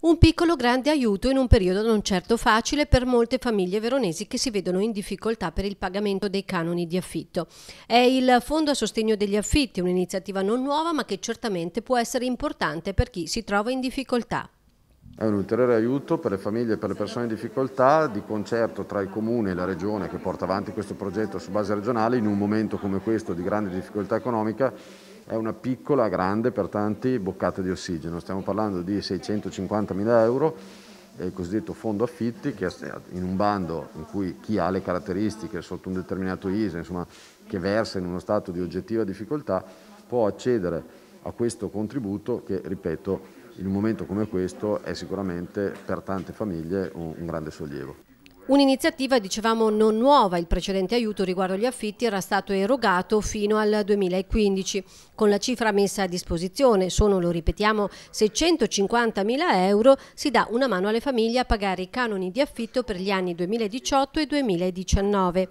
Un piccolo grande aiuto in un periodo non certo facile per molte famiglie veronesi che si vedono in difficoltà per il pagamento dei canoni di affitto. È il Fondo a sostegno degli affitti, un'iniziativa non nuova ma che certamente può essere importante per chi si trova in difficoltà. È un ulteriore aiuto per le famiglie e per le persone in difficoltà di concerto tra il Comune e la Regione che porta avanti questo progetto su base regionale in un momento come questo di grande difficoltà economica è una piccola, grande per tanti, boccata di ossigeno. Stiamo parlando di 650 mila euro, il cosiddetto fondo affitti, che in un bando in cui chi ha le caratteristiche sotto un determinato ISE, insomma, che versa in uno stato di oggettiva difficoltà, può accedere a questo contributo che, ripeto, in un momento come questo è sicuramente per tante famiglie un, un grande sollievo. Un'iniziativa, dicevamo, non nuova, il precedente aiuto riguardo gli affitti era stato erogato fino al 2015. Con la cifra messa a disposizione, sono, lo ripetiamo, 650 mila euro, si dà una mano alle famiglie a pagare i canoni di affitto per gli anni 2018 e 2019.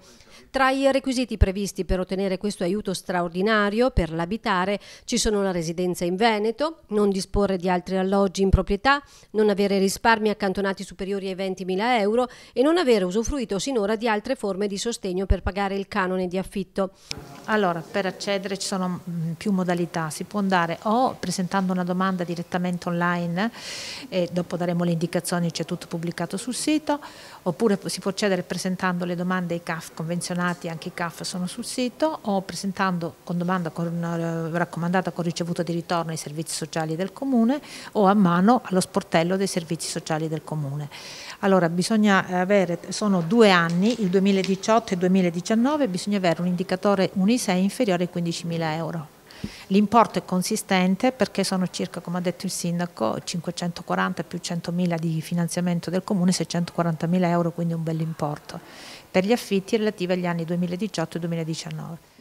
Tra i requisiti previsti per ottenere questo aiuto straordinario per l'abitare ci sono la residenza in Veneto, non disporre di altri alloggi in proprietà, non avere risparmi accantonati superiori ai 20 mila euro e non avere aver usufruito sinora di altre forme di sostegno per pagare il canone di affitto. Allora, per accedere ci sono mm, più modalità, si può andare o presentando una domanda direttamente online e dopo daremo le indicazioni, c'è tutto pubblicato sul sito, oppure si può accedere presentando le domande ai CAF convenzionati, anche i CAF sono sul sito, o presentando con domanda con, eh, raccomandata con ricevuta di ritorno ai servizi sociali del Comune o a mano allo sportello dei servizi sociali del Comune. Allora bisogna avere sono due anni, il 2018 e il 2019, bisogna avere un indicatore Unisei inferiore ai 15.000 euro. L'importo è consistente perché sono circa, come ha detto il sindaco, 540 più 100.000 di finanziamento del comune, 640.000 euro, quindi un bel importo, per gli affitti relativi agli anni 2018 e 2019.